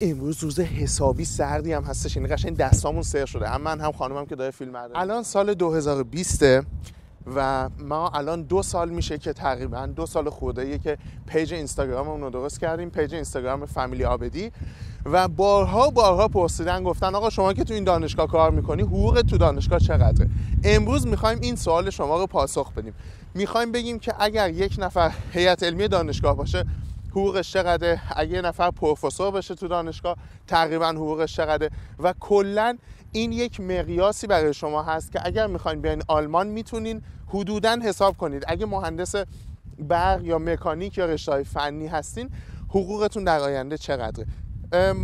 امروز روز حسابی سردی هم هستش این یعنی قشنگ دستامون سر شده هم من هم خانومم که داره فیلم برداری الان سال 2020 و ما الان دو سال میشه که تقریبا دو سال خورده که پیج اینستاگرام رو درست کردیم پیج اینستاگرام فامیلی آبدی و بارها بارها پرسیدن گفتن آقا شما که تو این دانشگاه کار میکنی حقوق تو دانشگاه چقدره امروز میخوایم این سوال شما رو پاسخ بدیم میخوایم بگیم که اگر یک نفر هیئت علمی دانشگاه باشه حقوقش چقدره اگه یه نفر پروفسور بشه تو دانشگاه تقریبا حقوقش چقدره و کلا این یک مقیاسی برای شما هست که اگر میخواین بیاین آلمان میتونین حدودا حساب کنید اگه مهندس برق یا مکانیک یا رشته فنی هستین حقوقتون در آینده چقدره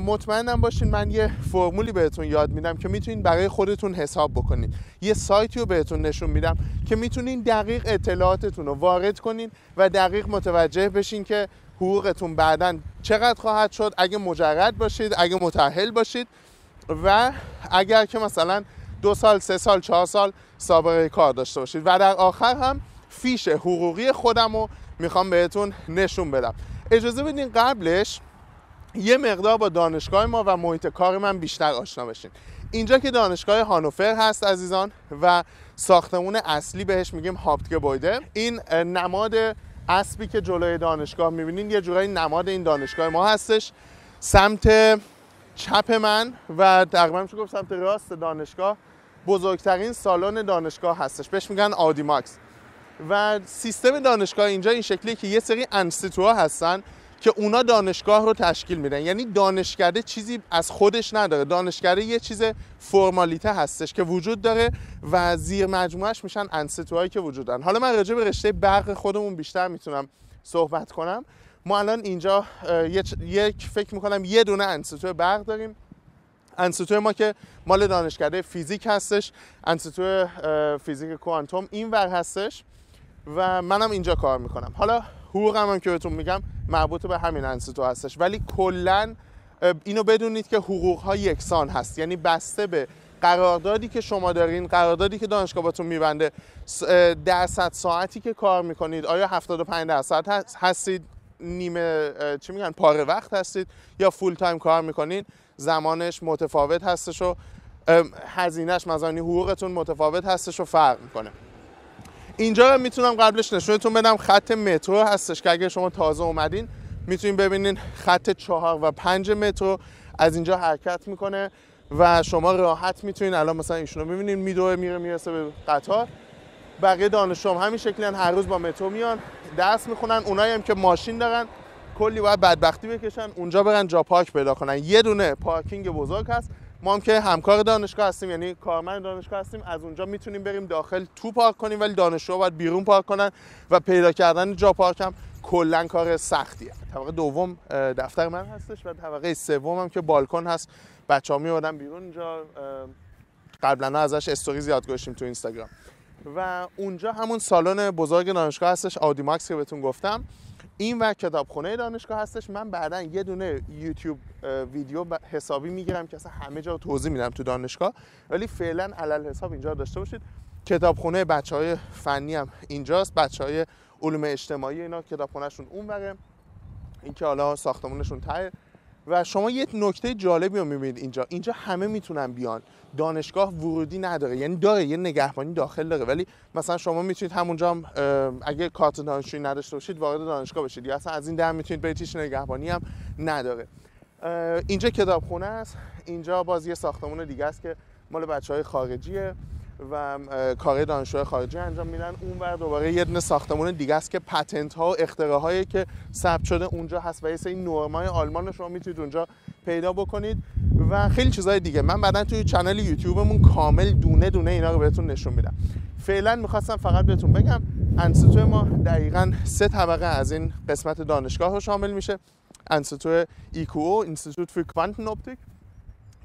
مطمئنم باشین من یه فرمولی بهتون یاد میدم که میتونین برای خودتون حساب بکنین یه سایتی رو بهتون نشون میدم که میتونین دقیق اطلاعاتتون رو وارد کنین و دقیق متوجه بشین که حقوقتون بعدا چقدر خواهد شد اگه مجرد باشید اگه متحل باشید و اگر که مثلا دو سال سه سال چهار سال سابقه کار داشته باشید و در آخر هم فیش حقوقی خودم رو میخوام بهتون نشون بدم اجازه بدین قبلش یه مقدار با دانشگاه ما و محیط کار من بیشتر آشنا بشین اینجا که دانشگاه هانوفر هست عزیزان و ساختمون اصلی بهش میگیم هابتگه بایده این نماد اسبی که جلوی دانشگاه میبینین یه جورایی نماد این دانشگاه ما هستش سمت چپ من و تقریبا میشه گفت سمت راست دانشگاه بزرگترین سالن دانشگاه هستش بهش میگن آدی ماکس و سیستم دانشگاه اینجا این شکلی که یه سری انستیتوها هستن که اونا دانشگاه رو تشکیل میدن یعنی دانشکده چیزی از خودش نداره دانشکده یه چیز فرمالیته هستش که وجود داره و زیر مجموعش میشن انستوهایی که وجود دارن حالا من راجع به رشته برق خودمون بیشتر میتونم صحبت کنم ما الان اینجا یک فکر میکنم یه دونه انستو برق داریم انستو ما که مال دانشکده فیزیک هستش انستو فیزیک کوانتوم این ور هستش و منم اینجا کار میکنم حالا حقوق هم که بهتون میگم مربوط به همین انسیتو هستش ولی کلا اینو بدونید که حقوق ها یکسان هست یعنی بسته به قراردادی که شما دارین قراردادی که دانشگاه باتون میبنده درصد ساعتی که کار میکنید آیا 75 درصد هستید نیمه چی میگن پاره وقت هستید یا فول تایم کار میکنین زمانش متفاوت هستش و هزینهش مزانی حقوقتون متفاوت هستش و فرق میکنه اینجا میتونم قبلش نشونتون بدم خط مترو هستش که اگر شما تازه اومدین میتونین ببینین خط چهار و پنج مترو از اینجا حرکت میکنه و شما راحت میتونین الان مثلا رو میبینین میدوه میره میرسه به قطار بقیه دانشجو هم همین هم هر روز با مترو میان درس میخونن اونایی هم که ماشین دارن کلی باید بدبختی بکشن اونجا برن جا پارک پیدا کنن یه دونه پارکینگ بزرگ هست ما هم که همکار دانشگاه هستیم یعنی کارمند دانشگاه هستیم از اونجا میتونیم بریم داخل تو پارک کنیم ولی دانشجو باید بیرون پارک کنن و پیدا کردن جا پارک هم کلا کار سختیه طبقه دوم دفتر من هستش و طبقه سوم هم که بالکن هست ها میوردن بیرون اونجا قبلا ازش استوری زیاد گذاشتیم تو اینستاگرام و اونجا همون سالن بزرگ دانشگاه هستش ماکس که بهتون گفتم این ور کتابخونه دانشگاه هستش من بعدا یه دونه یوتیوب ویدیو حسابی میگیرم که اصلا همه جا توضیح میدم تو دانشگاه ولی فعلا علل حساب اینجا داشته باشید کتابخونه بچه های فنی هم اینجاست بچه های علوم اجتماعی اینا کتابخونهشون اون وره اینکه حالا ساختمونشون تایر و شما یه نکته جالبی رو میبینید اینجا اینجا همه میتونن بیان دانشگاه ورودی نداره یعنی داره یه نگهبانی داخل داره ولی مثلا شما میتونید همونجا هم اگه کارت دانشجویی نداشته باشید وارد دانشگاه بشید یا اصلا از این در میتونید برید هیچ نگهبانی هم نداره اینجا کتابخونه است اینجا باز یه ساختمان دیگه است که مال بچه های خارجیه و کار دانشگاه خارجی انجام میدن و دوباره یه دونه ساختمون دیگه است که پتنت ها و هایی که ثبت شده اونجا هست و یه سری های آلمان شما میتونید اونجا پیدا بکنید و خیلی چیزهای دیگه من بعدا توی کانال یوتیوبمون کامل دونه دونه اینا رو بهتون نشون میدم فعلا میخواستم فقط بهتون بگم انستیتو ما دقیقا سه طبقه از این قسمت دانشگاه رو شامل میشه انستیتو ایکو اینستیتوت فور کوانتن اپتیک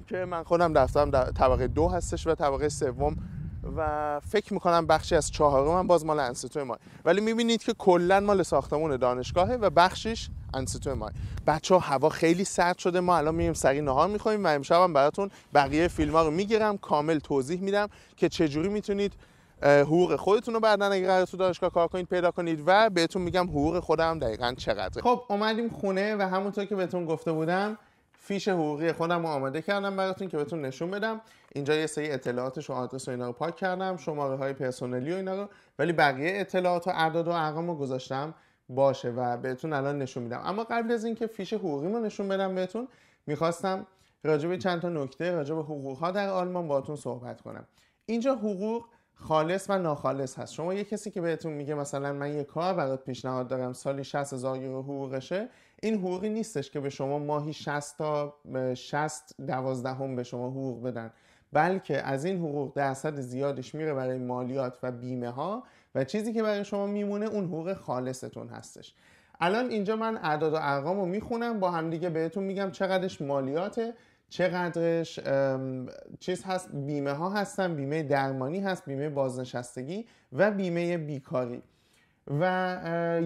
که من خودم در طبقه دو هستش و طبقه سوم و فکر میکنم بخشی از چهارم هم باز مال انستیتو ما ولی میبینید که کلا مال ساختمون دانشگاهه و بخشش انستیتو ما بچه ها هوا خیلی سرد شده ما الان میریم سری نهار میخوریم و امشب هم براتون بقیه فیلم ها رو میگیرم کامل توضیح میدم که چجوری میتونید حقوق خودتون رو بعدا اگه قرار تو دانشگاه کار کنید پیدا کنید و بهتون میگم حقوق خودم دقیقا چقدره خب اومدیم خونه و همونطور که بهتون گفته بودم فیش حقوقی خودم رو آماده کردم براتون که بهتون نشون بدم اینجا یه سری اطلاعاتش و آدرس و اینا رو پاک کردم شماره های پرسونلی و اینا رو ولی بقیه اطلاعات و اعداد و ارقام رو گذاشتم باشه و بهتون الان نشون میدم اما قبل از اینکه فیش حقوقی رو نشون بدم بهتون میخواستم راجع به چند تا نکته راجع به حقوق ها در آلمان باهاتون صحبت کنم اینجا حقوق خالص و ناخالص هست شما یه کسی که بهتون میگه مثلا من یه کار برات پیشنهاد دارم سالی 60000 یورو حقوقشه این حقوقی نیستش که به شما ماهی 60 تا 60 دوازدهم به شما حقوق بدن بلکه از این حقوق درصد زیادش میره برای مالیات و بیمه ها و چیزی که برای شما میمونه اون حقوق خالصتون هستش الان اینجا من اعداد و ارقام رو میخونم با همدیگه بهتون میگم چقدرش مالیاته چقدرش چیز هست بیمه ها هستن بیمه درمانی هست بیمه بازنشستگی و بیمه بیکاری و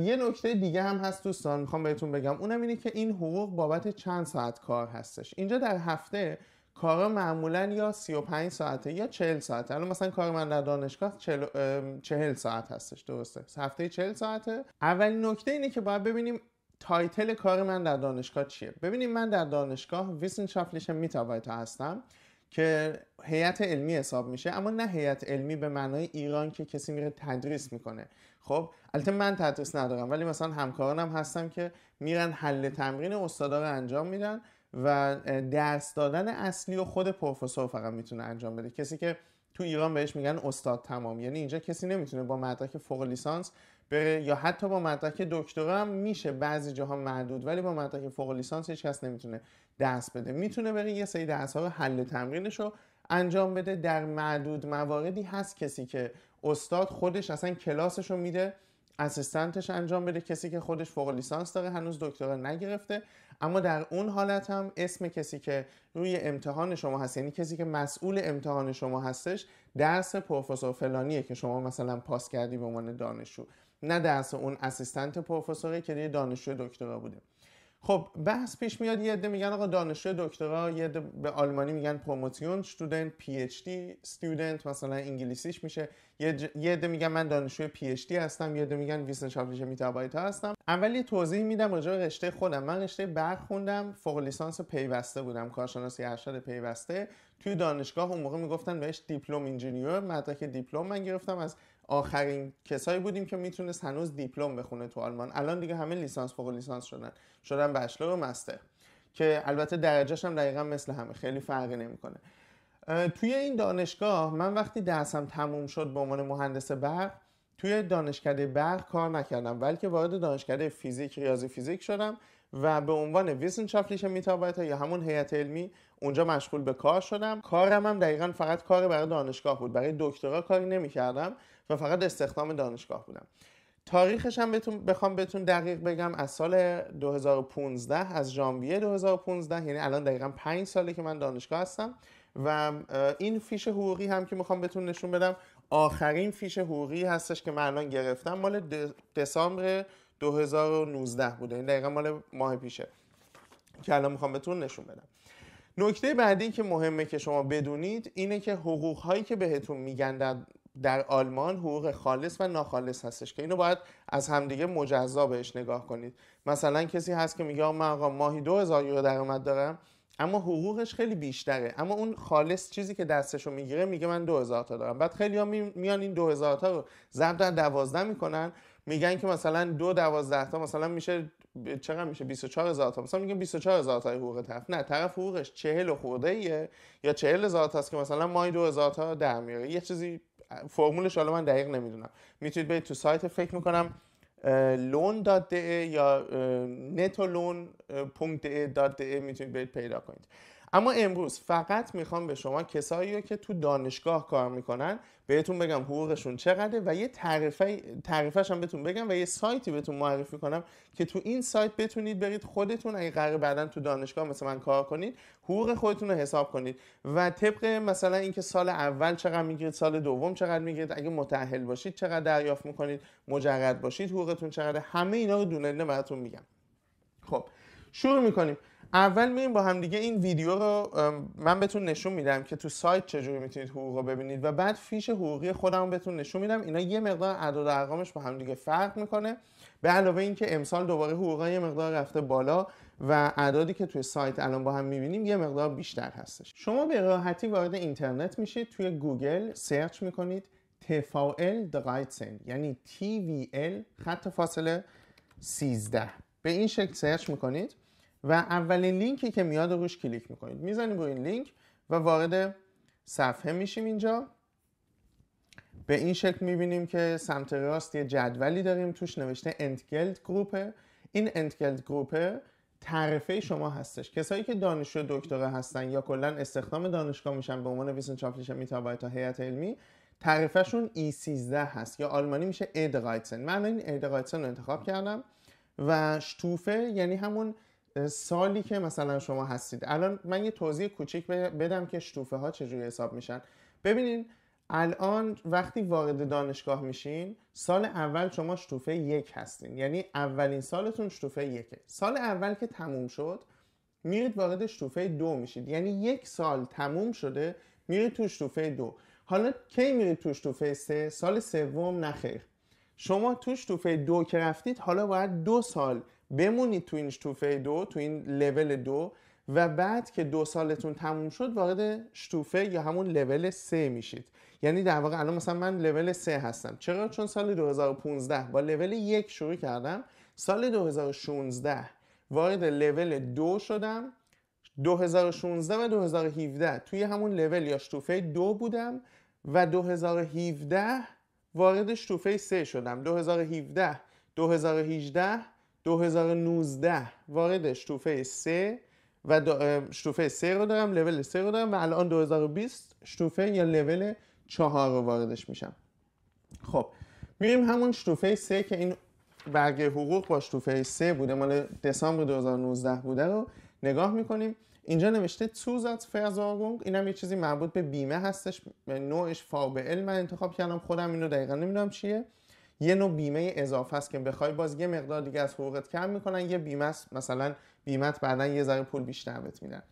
یه نکته دیگه هم هست دوستان میخوام بهتون بگم اونم اینه که این حقوق بابت چند ساعت کار هستش اینجا در هفته کار معمولا یا 35 ساعته یا 40 ساعته الان مثلا کار من در دانشگاه 40, ساعت هستش درسته هفته 40 ساعته اولین نکته اینه که باید ببینیم تایتل کار من در دانشگاه چیه ببینیم من در دانشگاه ویسنشافلیش میتابایتا هستم که هیئت علمی حساب میشه اما نه هیئت علمی به معنای ایران که کسی میره تدریس میکنه خب البته من تدریس ندارم ولی مثلا همکارانم هستم که میرن حل تمرین استادا رو انجام میدن و درس دادن اصلی و خود پروفسور فقط میتونه انجام بده کسی که تو ایران بهش میگن استاد تمام یعنی اینجا کسی نمیتونه با مدرک فوق لیسانس بره یا حتی با مدرک دکترا هم میشه بعضی جاها معدود ولی با مدرک فوق لیسانس هیچ کس نمیتونه درس بده میتونه بره یه سری درس ها رو حل تمرینش رو انجام بده در معدود مواردی هست کسی که استاد خودش اصلا کلاسش رو میده اسیستنتش انجام بده کسی که خودش فوق لیسانس داره هنوز دکترا نگرفته اما در اون حالت هم اسم کسی که روی امتحان شما هست یعنی کسی که مسئول امتحان شما هستش درس پروفسور فلانیه که شما مثلا پاس کردی به عنوان دانشجو نه درس اون اسیستنت پروفسوری که دیگه دانشجو دکترا بوده خب بحث پیش میاد یه عده میگن آقا دانشجو دکترا یه عده به آلمانی میگن پروموسیون استودنت پی اچ دی استودنت مثلا انگلیسیش میشه یه, میگن من دانشجو پی اچ دی هستم یه عده میگن ویسنشافلیش ها هستم اول یه توضیح میدم راجع رشته خودم من رشته برق خوندم فوق لیسانس پیوسته بودم کارشناسی ارشد پیوسته توی دانشگاه اون موقع میگفتن بهش دیپلم اینجینیر مدرک دیپلم من گرفتم از آخرین کسایی بودیم که میتونست هنوز دیپلم بخونه تو آلمان الان دیگه همه لیسانس فوق لیسانس شدن شدن بچلر و مستر که البته درجهش هم دقیقا مثل همه خیلی فرقی نمیکنه توی این دانشگاه من وقتی درسم تموم شد به عنوان مهندس برق توی دانشکده برق کار نکردم بلکه وارد دانشکده فیزیک ریاضی فیزیک شدم و به عنوان ویسنشافلیش میتابایت یا همون هیئت علمی اونجا مشغول به کار شدم کارم هم دقیقا فقط کار برای دانشگاه بود برای دکترا کاری نمیکردم و فقط استخدام دانشگاه بودم تاریخش هم بتون بخوام بهتون دقیق بگم از سال 2015 از ژانویه 2015 یعنی الان دقیقا 5 ساله که من دانشگاه هستم و این فیش حقوقی هم که میخوام بهتون نشون بدم آخرین فیش حقوقی هستش که من الان گرفتم مال دسامبر 2019 بوده این دقیقا مال ماه پیشه که الان میخوام بهتون نشون بدم نکته بعدی که مهمه که شما بدونید اینه که حقوق هایی که بهتون میگن در, در آلمان حقوق خالص و ناخالص هستش که اینو باید از همدیگه مجزا بهش نگاه کنید مثلا کسی هست که میگه من آقا ماهی 2000 یورو درآمد دارم اما حقوقش خیلی بیشتره اما اون خالص چیزی که دستشو میگیره میگه من 2000 تا دارم بعد خیلی ها میان این 2000 تا رو ضرب در 12 میکنن میگن که مثلا دو دوازده تا مثلا میشه چقدر میشه 24 هزار تا مثلا میگن 24 هزار تا حقوق طرف نه طرف حقوقش 40 خورده ایه یا 40 هزار تا است که مثلا مای هزار تا در میاره یه چیزی فرمولش حالا من دقیق نمیدونم میتونید برید تو سایت فکر میکنم لون داده یا نتو لون پونکت میتونید برید پیدا کنید اما امروز فقط میخوام به شما کسایی که تو دانشگاه کار میکنن بهتون بگم حقوقشون چقدره و یه تعرفه هم بهتون بگم و یه سایتی بهتون معرفی کنم که تو این سایت بتونید برید خودتون اگه قرار بعدا تو دانشگاه مثل من کار کنید حقوق خودتون رو حساب کنید و طبق مثلا اینکه سال اول چقدر میگیرید سال دوم چقدر میگیرید اگه متأهل باشید چقدر دریافت میکنید مجرد باشید حقوقتون چقدر همه اینا رو دونه براتون میگم خب شروع میکنیم اول میریم با هم دیگه این ویدیو رو من بهتون نشون میدم که تو سایت چجوری میتونید حقوق رو ببینید و بعد فیش حقوقی خودم بهتون نشون میدم اینا یه مقدار اعداد و ارقامش با دیگه فرق میکنه به علاوه اینکه امسال دوباره حقوقا یه مقدار رفته بالا و اعدادی که توی سایت الان با هم میبینیم یه مقدار بیشتر هستش شما به راحتی وارد اینترنت میشید توی گوگل سرچ میکنید TVL درایتسن یعنی TVL خط فاصله 13 به این شکل سرچ میکنید و اولین لینکی که میاد روش کلیک میکنید میزنیم روی این لینک و وارد صفحه میشیم اینجا به این شکل میبینیم که سمت راست یه جدولی داریم توش نوشته انتگلد گروپه این انتگلد گروپه تعرفه شما هستش کسایی که دانشجو دکترا هستن یا کلا استخدام دانشگاه میشن به عنوان چاپلیش میتابای تا هیئت علمی شون ای 13 هست یا آلمانی میشه ادرایتسن من این ادرایتسن رو انتخاب کردم و شتوفه یعنی همون سالی که مثلا شما هستید الان من یه توضیح کوچیک بدم که شتوفه ها چجوری حساب میشن ببینین الان وقتی وارد دانشگاه میشین سال اول شما شتوفه یک هستین یعنی اولین سالتون شتوفه یکه سال اول که تموم شد میرید وارد شتوفه دو میشید یعنی یک سال تموم شده میرید تو شتوفه دو حالا کی میرید تو شتوفه سه سال سوم نخیر شما تو شتوفه دو که رفتید حالا باید دو سال بمونید تو این شتوفه دو تو این لول دو و بعد که دو سالتون تموم شد وارد شتوفه یا همون لول سه میشید یعنی در واقع الان مثلا من لول سه هستم چرا چون سال 2015 با لول یک شروع کردم سال 2016 وارد لول دو شدم 2016 و 2017 توی همون لول یا شتوفه دو بودم و 2017 وارد شتوفه سه شدم 2017 2018 2019 وارد شتوفه 3 و شتوفه 3 رو دارم لول 3 رو دارم و الان 2020 شتوفه یا لول 4 رو واردش میشم خب میریم همون شتوفه 3 که این برگه حقوق با شتوفه 3 بوده مال دسامبر 2019 بوده رو نگاه میکنیم اینجا نوشته توزات این اینم یه چیزی مربوط به بیمه هستش نوعش فابعل من انتخاب کردم خودم اینو دقیقا نمیدونم چیه یه نوع بیمه اضافه است که بخوای باز یه مقدار دیگه از حقوقت کم میکنن یه بیمه است مثلا بیمت بعدا یه ذره پول بیشتر بهت میدن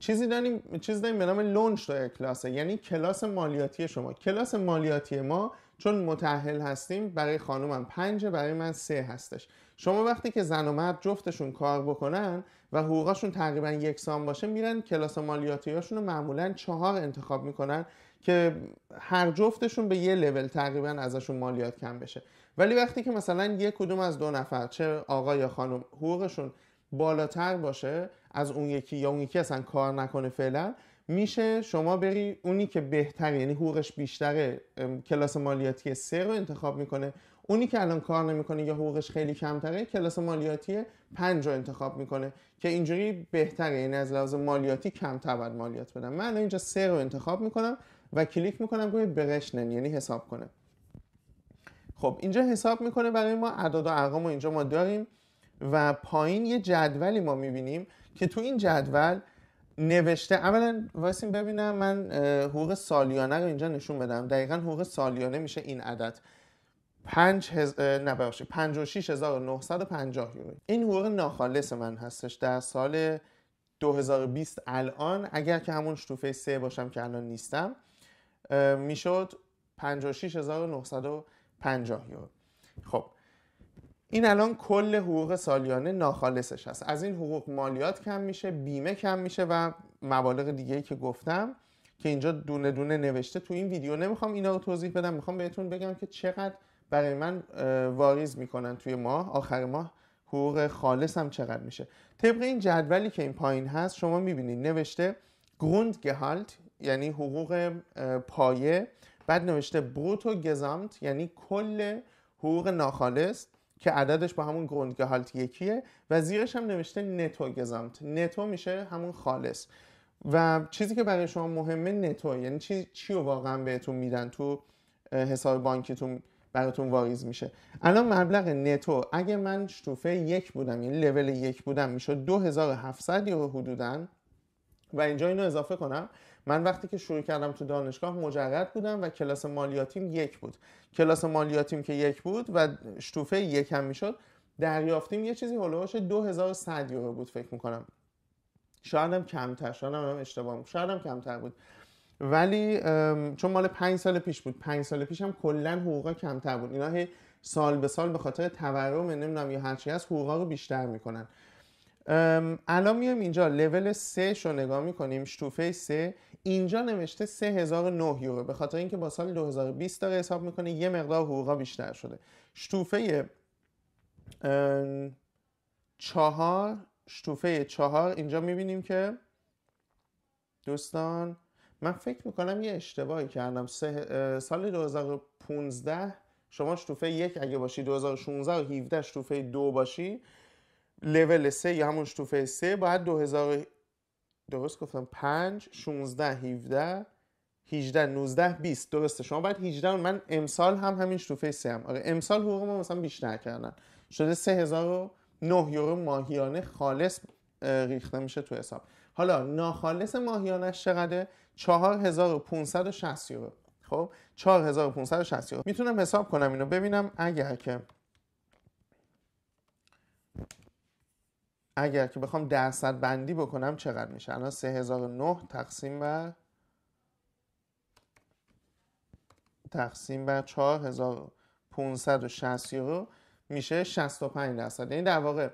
چیزی داریم چیز داریم به نام لونج تو کلاسه یعنی کلاس مالیاتی شما کلاس مالیاتی ما چون متأهل هستیم برای خانومم 5 برای من سه هستش شما وقتی که زن و مرد جفتشون کار بکنن و حقوقاشون تقریبا یکسان باشه میرن کلاس مالیاتی رو معمولا چهار انتخاب میکنن که هر جفتشون به یه لول تقریبا ازشون مالیات کم بشه ولی وقتی که مثلا یه کدوم از دو نفر چه آقا یا خانم حقوقشون بالاتر باشه از اون یکی یا اون یکی اصلا کار نکنه فعلا میشه شما بری اونی که بهتر یعنی حقوقش بیشتره کلاس مالیاتی سه رو انتخاب میکنه اونی که الان کار نمیکنه یا حقوقش خیلی کمتره کلاس مالیاتی 5 رو انتخاب میکنه که اینجوری بهتره یعنی از لحاظ مالیاتی کم باید مالیات بدم من اینجا سه رو انتخاب میکنم و کلیک میکنم روی برشنن یعنی حساب کنه خب اینجا حساب میکنه برای ما اعداد و ارقام اینجا ما داریم و پایین یه جدولی ما میبینیم که تو این جدول نوشته اولا واسیم ببینم من حقوق سالیانه رو اینجا نشون بدم دقیقا حقوق سالیانه میشه این عدد پنج هز... نه یورو این حقوق ناخالص من هستش در سال 2020 الان اگر که همون شتوفه سه باشم که الان نیستم میشد 56950 یورو خب این الان کل حقوق سالیانه ناخالصش هست از این حقوق مالیات کم میشه بیمه کم میشه و مبالغ دیگه ای که گفتم که اینجا دونه دونه نوشته تو این ویدیو نمیخوام اینا رو توضیح بدم میخوام بهتون بگم که چقدر برای من واریز میکنن توی ماه آخر ماه حقوق خالص هم چقدر میشه طبق این جدولی که این پایین هست شما میبینید نوشته گروند گهالت یعنی حقوق پایه بعد نوشته بروتو گزامت یعنی کل حقوق ناخالص که عددش با همون هالت یکیه و زیرش هم نوشته نتو گزامت نتو میشه همون خالص و چیزی که برای شما مهمه نتو یعنی چی, چی رو واقعا بهتون میدن تو حساب بانکیتون براتون واریز میشه الان مبلغ نتو اگه من شتوفه یک بودم یعنی لول یک بودم میشد 2700 یورو حدودن و اینجا اینو اضافه کنم من وقتی که شروع کردم تو دانشگاه مجرد بودم و کلاس مالیاتیم یک بود کلاس مالیاتیم که یک بود و شتوفه یک هم میشد دریافتیم یه چیزی هلوهاش 2100 یورو بود فکر میکنم شاید هم کمتر شاید هم اشتباه شاید کمتر بود ولی چون مال پنج سال پیش بود پنج سال پیش هم کلا حقوقا کمتر بود اینا هی سال به سال به خاطر تورم نمیدونم یا هرچی از حقوقا رو بیشتر میکنن الان میایم اینجا لول 3 رو نگاه میکنیم شتوفه 3 اینجا نوشته 3009 یورو به خاطر اینکه با سال 2020 داره حساب میکنه یه مقدار حقوقا بیشتر شده شتوفه 4 شتوفه 4 اینجا میبینیم که دوستان من فکر میکنم یه اشتباهی کردم سال 2015 شما شتوفه یک اگه باشی 2016 و 17 شتوفه دو باشی لول 3 یا همون شتوفه 3 باید 2000 درست گفتم 5 16 17 18 19 20 درسته شما باید 18 من امسال هم همین شتوفه 3 هم آره امسال حقوق ما مثلا بیشتر کردن شده 3009 یورو ماهیانه خالص ریخته میشه تو حساب حالا ناخالص ماهیانش چقدره 4560 یورو خب 4560 یورو میتونم حساب کنم اینو ببینم اگر که اگر که بخوام درصد بندی بکنم چقدر میشه الان 3009 تقسیم بر تقسیم بر 4560 میشه 65 درصد یعنی در واقع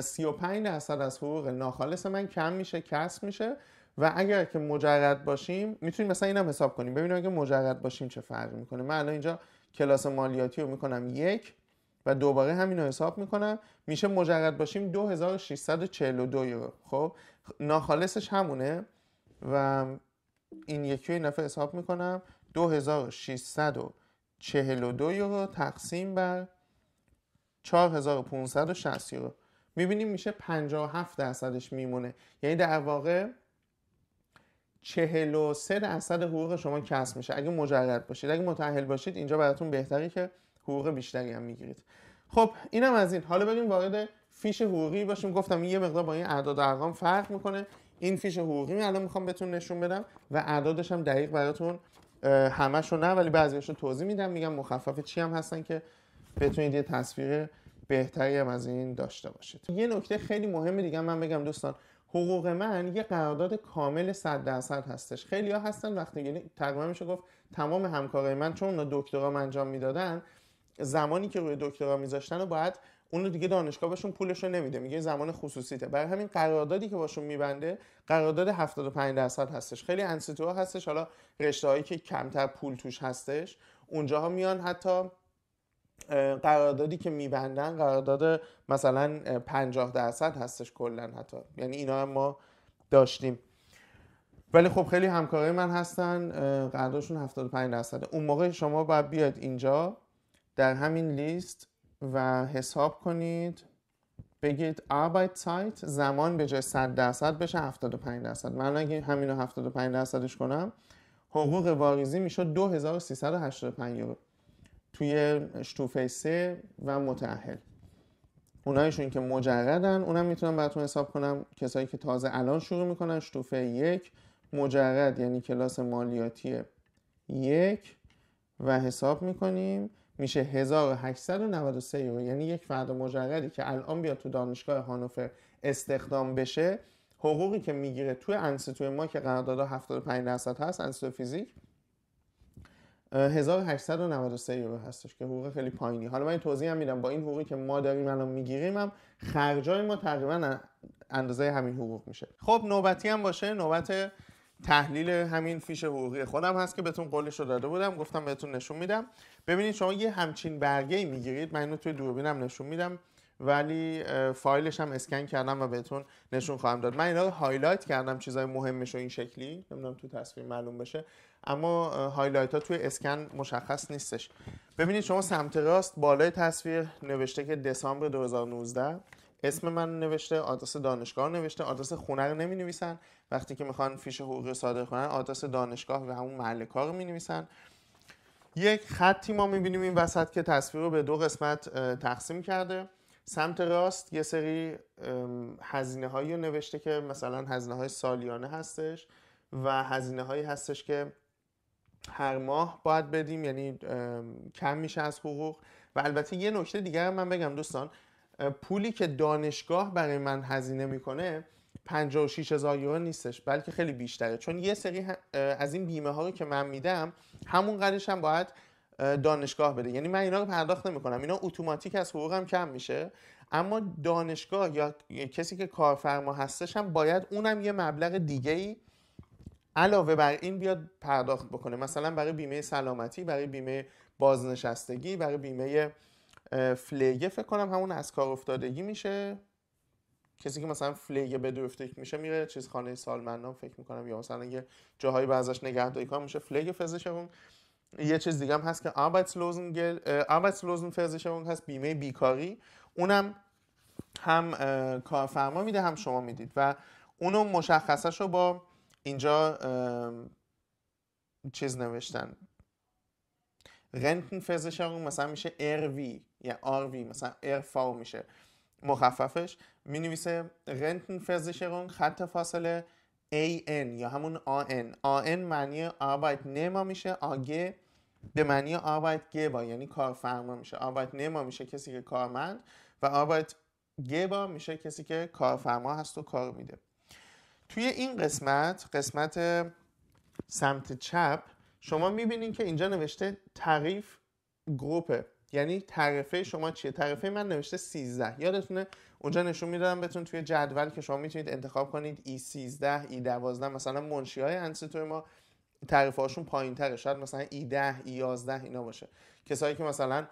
35 درصد از حقوق ناخالص من کم میشه کسب میشه و اگر که مجرد باشیم میتونیم مثلا اینم حساب کنیم ببینیم اگه مجرد باشیم چه فرقی میکنه من الان اینجا کلاس مالیاتی رو میکنم یک و دوباره همین رو حساب میکنم میشه مجرد باشیم 2642 یورو خب ناخالصش همونه و این یکی رو این دفعه حساب میکنم 2642 یورو تقسیم بر 4560 یورو میبینیم میشه 57 درصدش میمونه یعنی در واقع 43 درصد حقوق شما کسب میشه اگه مجرد باشید اگه متأهل باشید اینجا براتون بهتری که حقوق بیشتری هم میگیرید خب اینم از این حالا بریم وارد فیش حقوقی باشیم گفتم یه مقدار با این اعداد و ارقام فرق میکنه این فیش حقوقی الان میخوام بهتون نشون بدم و اعدادش هم دقیق براتون همش رو نه ولی بعضیش رو توضیح میدم میگم مخفف چی هم هستن که بتونید یه تصویر بهتری هم از این داشته باشید یه نکته خیلی مهمه دیگه من بگم دوستان حقوق من یه قرارداد کامل 100 درصد هستش خیلی ها هستن وقتی یعنی تقریبا میشه گفت تمام همکارای من چون اونا دکترا انجام میدادن زمانی که روی دکترا میذاشتن و باید اون دیگه دانشگاه بهشون پولش رو نمیده میگه زمان خصوصیته برای همین قراردادی که باشون میبنده قرارداد 75 درصد هستش خیلی انسیتوها هستش حالا رشته هایی که کمتر پول توش هستش اونجاها میان حتی قراردادی که میبندن قرارداد مثلا 50 درصد هستش کلا حتی یعنی اینا هم ما داشتیم ولی خب خیلی همکارای من هستن قراردادشون 75 درصده اون موقع شما باید بیاد اینجا در همین لیست و حساب کنید بگید Arbeitszeit زمان به جای 100 درصد بشه 75 درصد من اگه همین رو 75 درصدش کنم حقوق واریزی میشه 2385 یورو توی شتوفه 3 و متعهل اونایشون که مجردن اونم میتونم براتون حساب کنم کسایی که تازه الان شروع میکنن شتوفه یک مجرد یعنی کلاس مالیاتی یک و حساب میکنیم میشه 1893 یورو یعنی یک فرد مجردی که الان بیاد تو دانشگاه هانوفر استخدام بشه حقوقی که میگیره توی تو ما که قراردادها 75 درصد هست انستیتو فیزیک 1893 یورو هستش که حقوق خیلی پایینی حالا من این توضیح هم میدم با این حقوقی که ما داریم الان میگیریم هم خرجای ما تقریبا اندازه همین حقوق میشه خب نوبتی هم باشه نوبت تحلیل همین فیش حقوقی خودم هست که بهتون قولش رو داده بودم گفتم بهتون نشون میدم ببینید شما یه همچین برگه ای میگیرید من اینو توی دوربینم نشون میدم ولی فایلش هم اسکن کردم و بهتون نشون خواهم داد من اینا رو هایلایت کردم چیزای مهمش رو این شکلی نمیدونم تو تصویر معلوم بشه اما هایلایت ها توی اسکن مشخص نیستش ببینید شما سمت راست بالای تصویر نوشته که دسامبر 2019 اسم من نوشته آدرس دانشگاه نوشته آدرس خونه رو نمی نویسن وقتی که میخوان فیش حقوقی صادر کنن آدرس دانشگاه و همون محل کار می نویسن یک خطی ما بینیم این وسط که تصویر رو به دو قسمت تقسیم کرده سمت راست یه سری هزینه هایی رو نوشته که مثلا هزینه های سالیانه هستش و هزینه هایی هستش که هر ماه باید بدیم یعنی کم میشه از حقوق و البته یه نکته دیگر من بگم دوستان پولی که دانشگاه برای من هزینه میکنه 56 هزار یورو نیستش بلکه خیلی بیشتره چون یه سری از این بیمه ها رو که من میدم همون قدرش هم باید دانشگاه بده یعنی من اینا رو پرداخت نمیکنم اینا اتوماتیک از حقوقم کم میشه اما دانشگاه یا کسی که کارفرما هستش هم باید اونم یه مبلغ دیگه ای علاوه بر این بیاد پرداخت بکنه مثلا برای بیمه سلامتی برای بیمه بازنشستگی برای بیمه فلیگه فکر کنم همون از کار افتادگی میشه کسی که مثلا فلیگه به میشه میره چیز خانه سالمندان فکر میکنم یا مثلا یه جاهایی به ازش نگهداری کار میشه فلیگ همون یه چیز دیگه هم هست که آبتسلوزن گل هست بیمه بیکاری اونم هم کارفرما میده هم شما میدید و اونو مشخصش رو با اینجا چیز نوشتن رنتن فزشمون مثلا میشه اروی یا یعنی RV مثلا RV میشه مخففش می نویسه رنتن خط فاصله AN یا همون آ AN معنی آرباید نما میشه آگه به معنی گه با یعنی کارفرما میشه آبایت نما میشه کسی که کارمند و گه با میشه کسی که کارفرما هست و کار میده توی این قسمت قسمت سمت چپ شما میبینین که اینجا نوشته تعریف گروپه یعنی تعرفه شما چیه تعرفه من نوشته 13 یادتونه اونجا نشون میدادم بهتون توی جدول که شما میتونید انتخاب کنید ای 13 ای 12 مثلا منشی های انستیتو ما تعرفه هاشون پایین تره شاید مثلا ای 10 ای 11 اینا باشه کسایی که مثلا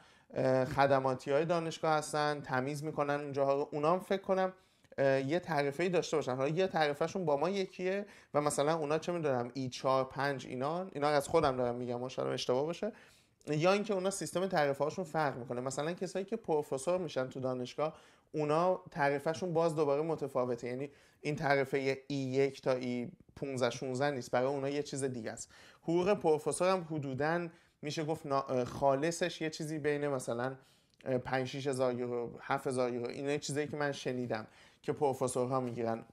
خدماتی های دانشگاه هستن تمیز میکنن اونجاها رو اونام فکر کنم یه تعرفه داشته باشن حالا یه تعرفهشون با ما یکیه و مثلا اونا چه میدونم ای 4 5 اینا اینا از خودم دارم میگم شاید اشتباه باشه یا اینکه اونا سیستم تعرفه هاشون فرق میکنه مثلا کسایی که پروفسور میشن تو دانشگاه اونا تعرفهشون باز دوباره متفاوته یعنی این تعرفه ای 1 e تا ای 15 16 نیست برای اونا یه چیز دیگه است حقوق پروفسور هم حدودا میشه گفت خالصش یه چیزی بین مثلا 5 6 هزار یورو 7 یورو اینا چیزایی که من شنیدم که پروفسورها میگیرن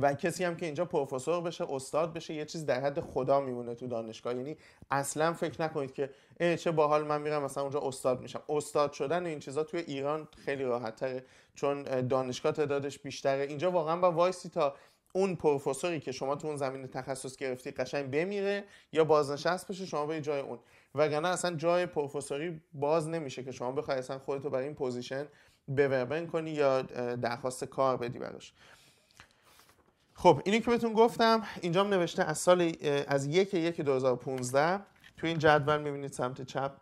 و کسی هم که اینجا پروفسور بشه استاد بشه یه چیز در حد خدا میمونه تو دانشگاه یعنی اصلا فکر نکنید که ای چه باحال من میرم مثلا اونجا استاد میشم استاد شدن این چیزا توی ایران خیلی راحت تره چون دانشگاه تعدادش بیشتره اینجا واقعا با وایسی تا اون پروفسوری که شما تو اون زمین تخصص گرفتی قشنگ بمیره یا بازنشست بشه شما به جای اون وگرنه اصلا جای پروفسوری باز نمیشه که شما بخوای اصلا خودتو برای این پوزیشن بوربن کنی یا درخواست کار بدی براش خب اینی که بهتون گفتم اینجام نوشته از سال از یک یک 2015 تو این جدول میبینید سمت چپ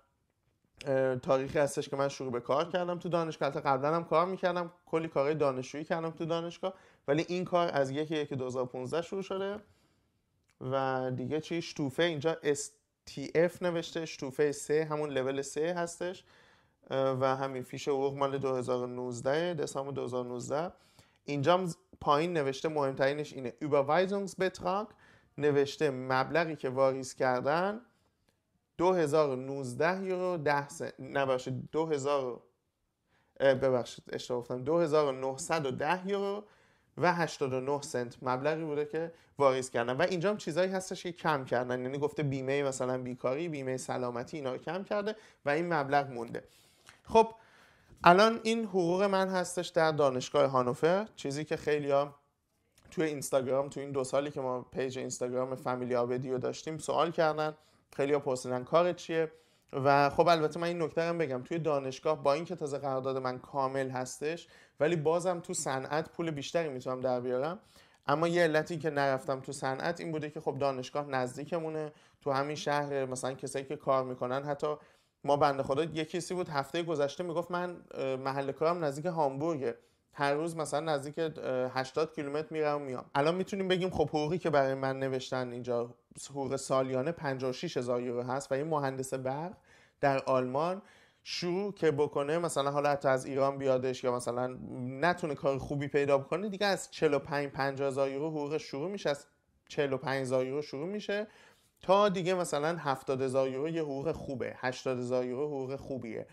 تاریخی هستش که من شروع به کار کردم تو دانشگاه تا قبلا هم کار میکردم کلی کارهای دانشجویی کردم تو دانشگاه ولی این کار از یک یک 2015 شروع شده و دیگه چی شتوفه اینجا STF نوشته شتوفه 3 همون لول 3 هستش و همین فیش حقوق مال 2019 دسامبر 2019 اینجا پایین نوشته مهمترینش اینه überweisungsbetrag نوشته مبلغی که واریز کردن 2019 یورو 10 سنت 2000 ببخشید اشتباه گفتم 2910 یورو و 89 سنت مبلغی بوده که واریز کردن و اینجا هم چیزایی هستش که کم کردن یعنی گفته بیمه مثلا بیکاری بیمه سلامتی اینا رو کم کرده و این مبلغ مونده خب الان این حقوق من هستش در دانشگاه هانوفر چیزی که خیلی ها توی اینستاگرام تو این دو سالی که ما پیج اینستاگرام فامیلی آبدی داشتیم سوال کردن خیلی ها پرسیدن کار چیه و خب البته من این نکته هم بگم توی دانشگاه با اینکه تازه قرارداد من کامل هستش ولی بازم تو صنعت پول بیشتری میتونم در بیارم اما یه علتی که نرفتم تو صنعت این بوده که خب دانشگاه نزدیکمونه تو همین شهر مثلا کسایی که کار میکنن حتی ما بنده خدا یه کسی بود هفته گذشته میگفت من محل کارم نزدیک هامبورگه هر روز مثلا نزدیک 80 کیلومتر میرم و میام الان میتونیم بگیم خب حقوقی که برای من نوشتن اینجا حقوق سالیانه 56 هزار یورو هست و این مهندس برق در آلمان شروع که بکنه مثلا حالا حتی از ایران بیادش یا مثلا نتونه کار خوبی پیدا بکنه دیگه از 45 50 هزار یورو حقوق شروع میشه از 45 هزار یورو شروع میشه تا دیگه مثلا 70 هزار یورو یه حقوق خوبه 80 هزار یورو حقوق خوبیه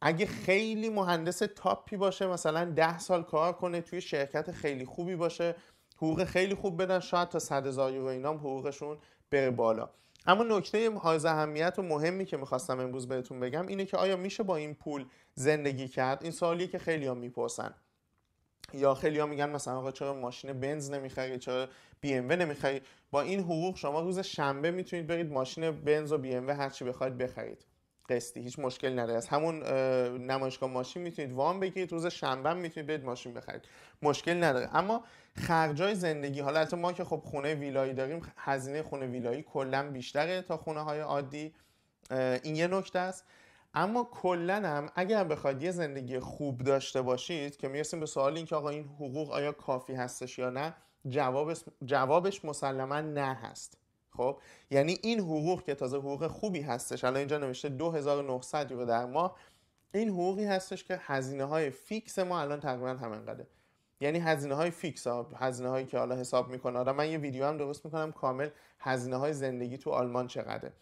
اگه خیلی مهندس تاپی باشه مثلا 10 سال کار کنه توی شرکت خیلی خوبی باشه حقوق خیلی خوب بدن شاید تا 100 یورو اینام حقوقشون بره بالا اما نکته های اهمیت و مهمی که میخواستم امروز بهتون بگم اینه که آیا میشه با این پول زندگی کرد این سوالیه که خیلی میپرسن یا خیلی ها میگن مثلا آقا چرا ماشین بنز نمیخری چرا بی ام نمیخری با این حقوق شما روز شنبه میتونید برید ماشین بنز و بی ام هر چی بخواید بخرید قسطی هیچ مشکل نداره از همون نمایشگاه ماشین میتونید وام بگیرید روز شنبه میتونید برید ماشین بخرید مشکل نداره اما خرجای زندگی حالا ما که خب خونه ویلایی داریم هزینه خونه ویلایی کلا بیشتره تا خونه های عادی این یه نکته است اما کلا هم اگر بخواید یه زندگی خوب داشته باشید که میرسیم به سوال اینکه آقا این حقوق آیا کافی هستش یا نه جوابش, جوابش مسلما نه هست خب یعنی این حقوق که تازه حقوق خوبی هستش الان اینجا نوشته 2900 یورو در ماه این حقوقی هستش که هزینه های فیکس ما الان تقریبا همینقدره یعنی هزینه های فیکس ها هزینه هایی که حالا حساب میکنه من یه ویدیو هم درست میکنم کامل هزینه های زندگی تو آلمان چقدره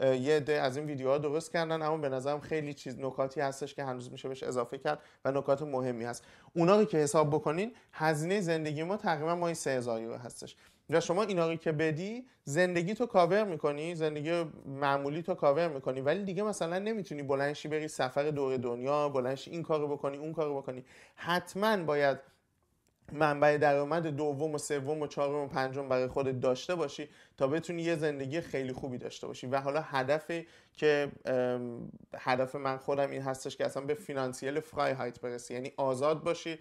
یه عده از این ویدیوها درست کردن اما به نظرم خیلی چیز نکاتی هستش که هنوز میشه بهش اضافه کرد و نکات مهمی هست اونا که حساب بکنین هزینه زندگی ما تقریبا سه 3000 یورو هستش و شما اینا که بدی زندگی تو کاور میکنی زندگی معمولی تو کاور میکنی ولی دیگه مثلا نمیتونی بلنشی بری سفر دور دنیا بلنشی این کارو بکنی اون کارو بکنی حتما باید منبع درآمد دوم و سوم و چهارم و پنجم برای خودت داشته باشی تا بتونی یه زندگی خیلی خوبی داشته باشی و حالا هدفی که هدف من خودم این هستش که اصلا به فینانسیل هایت برسی یعنی آزاد باشی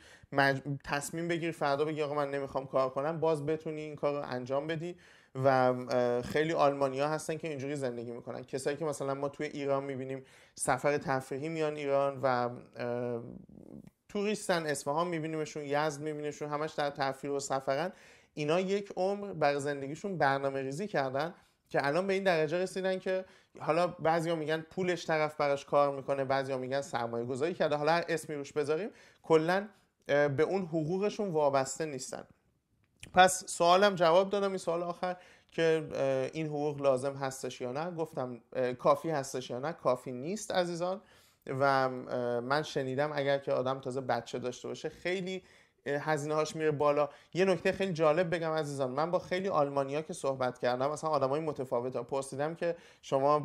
تصمیم بگیری فردا بگی آقا من نمیخوام کار کنم باز بتونی این کار رو انجام بدی و خیلی آلمانیا هستن که اینجوری زندگی میکنن کسایی که مثلا ما توی ایران میبینیم سفر تفریحی میان ایران و توریستن اصفهان میبینیمشون یزد میبینیمشون همش در تفریح و سفرن اینا یک عمر بر زندگیشون برنامه ریزی کردن که الان به این درجه رسیدن که حالا بعضیا میگن پولش طرف براش کار میکنه بعضیا میگن سرمایه گذاری کرده حالا هر اسمی روش بذاریم کلا به اون حقوقشون وابسته نیستن پس سوالم جواب دادم این سوال آخر که این حقوق لازم هستش یا نه گفتم کافی هستش یا نه کافی نیست عزیزان و من شنیدم اگر که آدم تازه بچه داشته باشه خیلی هزینه هاش میره بالا یه نکته خیلی جالب بگم عزیزان من با خیلی آلمانیا که صحبت کردم مثلا آدمای ها پرسیدم که شما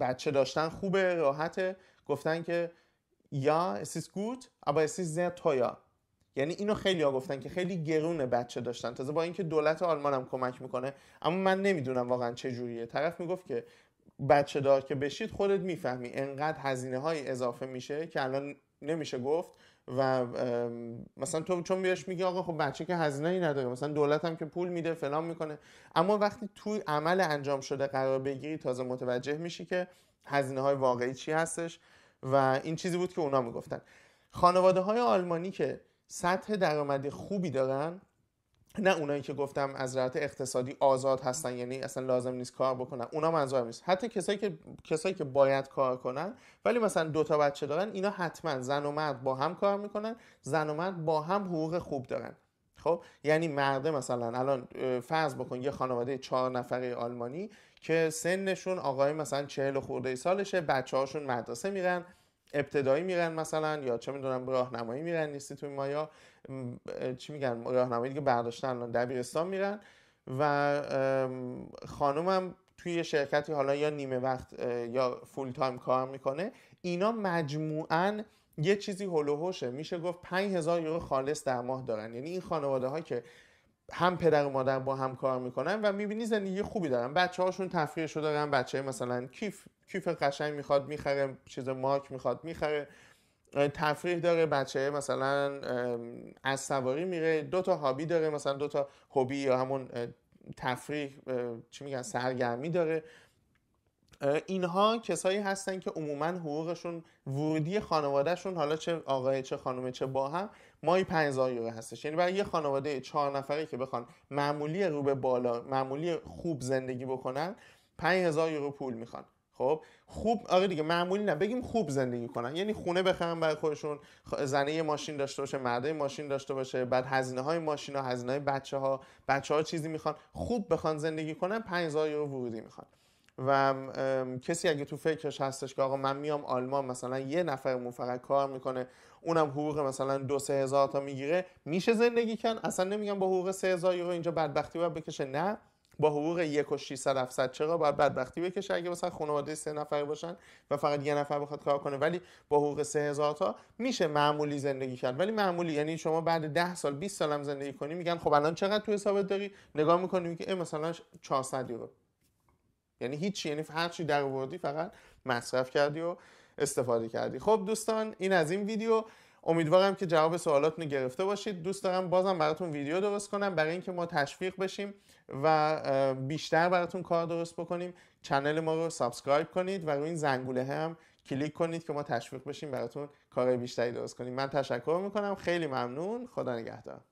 بچه داشتن خوبه راحته گفتن که یا اسیس گود اما aber es تویا یعنی اینو خیلی ها گفتن که خیلی گرونه بچه داشتن تازه با اینکه دولت آلمان هم کمک میکنه اما من نمیدونم واقعا چه جوریه طرف میگفت که بچه دار که بشید خودت میفهمی انقدر هزینه های اضافه میشه که الان نمیشه گفت و مثلا تو چون بیاش میگی آقا خب بچه که هزینه ای نداره مثلا دولت هم که پول میده فلان میکنه اما وقتی توی عمل انجام شده قرار بگیری تازه متوجه میشی که هزینه های واقعی چی هستش و این چیزی بود که اونا میگفتن خانواده های آلمانی که سطح درآمدی خوبی دارن نه اونایی که گفتم از جهت اقتصادی آزاد هستن یعنی اصلا لازم نیست کار بکنن اونا منظورم نیست حتی کسایی که کسایی که باید کار کنن ولی مثلا دو تا بچه دارن اینا حتما زن و مرد با هم کار میکنن زن و مرد با هم حقوق خوب دارن خب یعنی مرده مثلا الان فرض بکن یه خانواده چهار نفره آلمانی که سنشون آقای مثلا چهل و خورده سالشه بچه هاشون مدرسه میرن ابتدایی میرن مثلا یا چه میدونم راهنمایی میرن نیستی توی مایا چی میگن راهنمایی دیگه برداشتن دبیرستان میرن و خانومم توی شرکتی حالا یا نیمه وقت یا فول تایم کار میکنه اینا مجموعا یه چیزی هلوهوشه میشه گفت 5000 یورو خالص در ماه دارن یعنی این خانواده ها که هم پدر و مادر با هم کار میکنن و میبینی زندگی خوبی دارن بچه هاشون تفریحشو دارن بچه مثلا کیف کیف قشنگ میخواد میخره چیز مارک میخواد میخره تفریح داره بچه مثلا از سواری میره دو تا هابی داره مثلا دو تا هوبی یا همون تفریح چی میگن سرگرمی داره اینها کسایی هستن که عموما حقوقشون ورودی خانوادهشون حالا چه آقای چه خانم چه با هم مای 5000 یورو هستش یعنی برای یه خانواده چهار نفره که بخوان معمولی رو به بالا معمولی خوب زندگی بکنن 5000 یورو پول میخوان خب خوب آقا آره دیگه معمولی نه بگیم خوب زندگی کنن یعنی خونه بخرن برای خودشون زنه ماشین داشته باشه مرده ماشین داشته باشه بعد هزینه های ماشین ها هزینه های بچه ها بچه ها چیزی میخوان خوب بخوان زندگی کنن 5000 یورو ورودی میخوان و کسی اگه تو فکرش هستش که آقا من میام آلمان مثلا یه نفرمون فقط کار میکنه اونم حقوق مثلا دو سه هزار تا میگیره میشه زندگی کن اصلا نمیگم با حقوق سه هزار یورو اینجا بدبختی باید بکشه نه با حقوق یک و 600 700 چرا باید بدبختی بکشه اگه مثلا خانواده سه نفری باشن و فقط یه نفر بخواد کار کنه ولی با حقوق 3000 تا میشه معمولی زندگی کرد ولی معمولی یعنی شما بعد 10 سال 20 سال هم زندگی کنی میگن خب الان چقدر تو حسابت داری نگاه میکنیم که مثلا 400 یورو یعنی هیچی یعنی هر چی در آوردی فقط مصرف کردی و استفاده کردی خب دوستان این از این ویدیو امیدوارم که جواب سوالاتونو گرفته باشید دوست دارم بازم براتون ویدیو درست کنم برای اینکه ما تشویق بشیم و بیشتر براتون کار درست بکنیم چنل ما رو سابسکرایب کنید و روی این زنگوله هم کلیک کنید که ما تشویق بشیم براتون کار بیشتری درست کنیم من تشکر میکنم خیلی ممنون خدا نگهدار